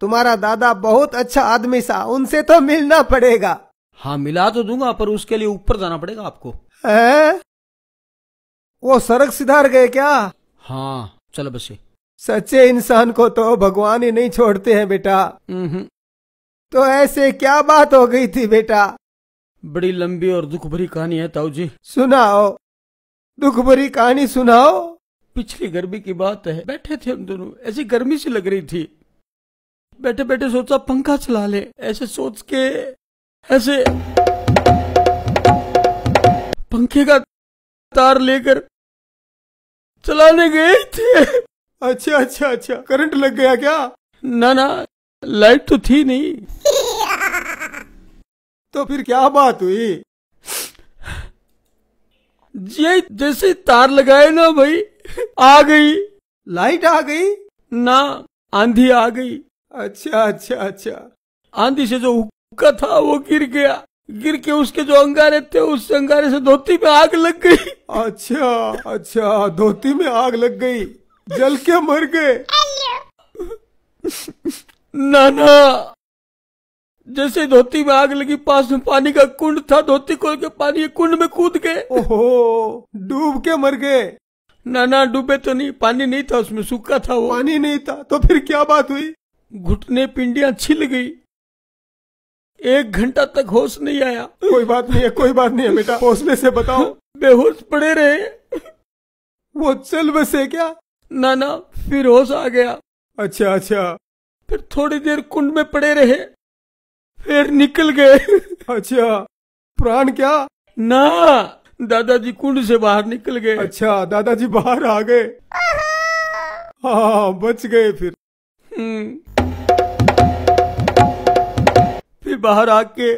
तुम्हारा दादा बहुत अच्छा आदमी सा उनसे तो मिलना पड़ेगा हाँ मिला तो दूंगा पर उसके लिए ऊपर जाना पड़ेगा आपको है? वो सड़क सिधार गए क्या हाँ चलो बसे सच्चे इंसान को तो भगवान ही नहीं छोड़ते हैं बेटा हम्म। तो ऐसे क्या बात हो गई थी बेटा बड़ी लंबी और दुख भरी कहानी है ताऊ जी सुनाओ दुख भरी कहानी सुनाओ पिछली गर्मी की बात है बैठे थे हम दोनों ऐसी गर्मी सी लग रही थी बैठे बैठे सोचा पंखा चला ले ऐसे सोच के ऐसे पंखे का तार लेकर चलाने गए थे अच्छा अच्छा अच्छा करंट लग गया क्या ना ना लाइट तो थी नहीं तो फिर क्या बात हुई ये जैसे तार लगाए ना भाई आ गई लाइट आ गई ना आंधी आ गई अच्छा अच्छा अच्छा आंधी से जो हुक्का था वो गिर गया गिर के उसके जो अंगारे थे उस अंगारे से धोती में आग लग गई अच्छा अच्छा धोती में आग लग गई जल के मर गए नाना जैसे धोती में आग लगी पास में पानी का कुंड था धोती खोल के पानी कुंड में कूद गए ओहो डूब के मर गए ना डूबे तो नहीं पानी नहीं था उसमें सूखा था वो पानी नहीं था तो फिर क्या बात हुई घुटने पिंडियां छिल गई एक घंटा तक होश नहीं आया कोई बात नहीं है कोई बात नहीं है बेटा होश में से बताओ बेहोश पड़े रहे वो चल बसे क्या ना ना फिर होश आ गया अच्छा अच्छा फिर थोड़ी देर कुंड में पड़े रहे फिर निकल गए अच्छा प्राण क्या ना दादाजी कुंड से बाहर निकल गए अच्छा दादाजी बाहर आ गए हाँ बच गए फिर हम्म बाहर आके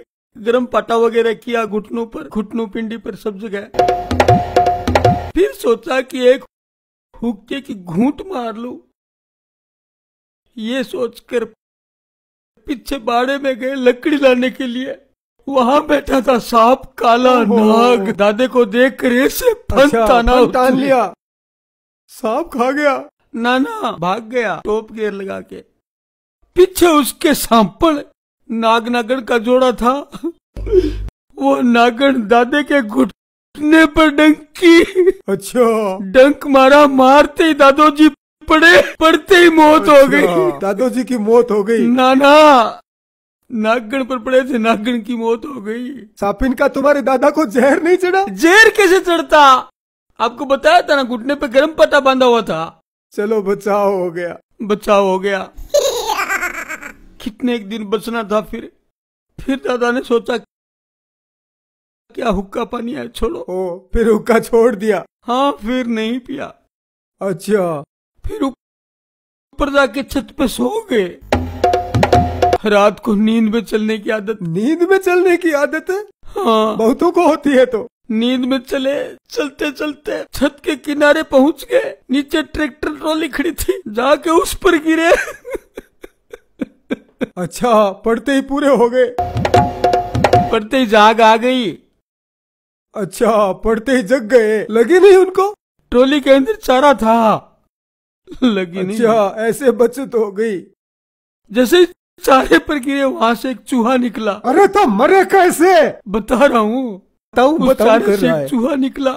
गरम पाटा वगैरह किया घुटनों पर घुटनों पिंडी पर सब जगह फिर सोचा कि एक हुक्के की घूट मार लू ये सोचकर पीछे बाड़े में गए लकड़ी लाने के लिए वहां बैठा था सांप काला नाग दादे को देख कर ऐसे अच्छा, लिया सांप खा गया नाना भाग गया टोप गेर लगा के पीछे उसके सांपड़ नागनागन का जोड़ा था वो नागन दादे के घुटने पर डंकी अच्छा डंक मारा मारते ही दादोजी पड़े पड़ते ही मौत अच्छा। हो गई दादोजी की मौत हो गई नाना नागण पर पड़े थे नागण की मौत हो गई सापिन का तुम्हारे दादा को जहर नहीं चढ़ा जहर कैसे चढ़ता आपको बताया था ना घुटने पर गर्म पता बांधा हुआ था चलो बचाव हो गया बचाव हो गया कितने एक दिन बचना था फिर फिर दादा ने सोचा क्या हुक्का पानी है छोड़ो ओ फिर हुक्का छोड़ दिया हाँ फिर नहीं पिया अच्छा फिर ऊपर जाके छत पे सो गए रात को नींद में चलने की आदत नींद में चलने की आदत है हाँ बहुतों को होती है तो नींद में चले चलते चलते छत के किनारे पहुंच गए नीचे ट्रैक्टर ट्रॉली खड़ी थी जाके उस पर गिरे अच्छा पढ़ते ही पूरे हो गए पढ़ते ही जाग आ गई अच्छा पढ़ते ही जग गए लगी नहीं उनको ट्रोली के अंदर चारा था लगी अच्छा, नहीं अच्छा ऐसे बचत हो गई जैसे चारे पर गिरे वहाँ से एक चूहा निकला अरे तो मरे कैसे बता रहा हूँ चारे से एक चूहा निकला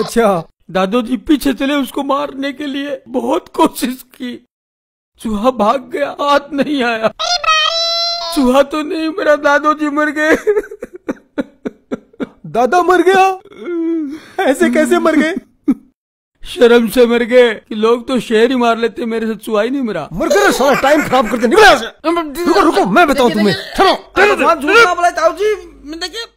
अच्छा दादोजी पीछे चले उसको मारने के लिए बहुत कोशिश की चूहा भाग गया हाथ नहीं आया चूहा तो नहीं मेरा दादो जी मर गए दादा मर गया ऐसे कैसे मर गए शर्म से मर गए कि लोग तो शेर ही मार लेते मेरे से चुहा ही नहीं मरा मर गए सारा टाइम खराब करते निकल रुको रुको मैं बताऊं तुम्हें चलो देखिए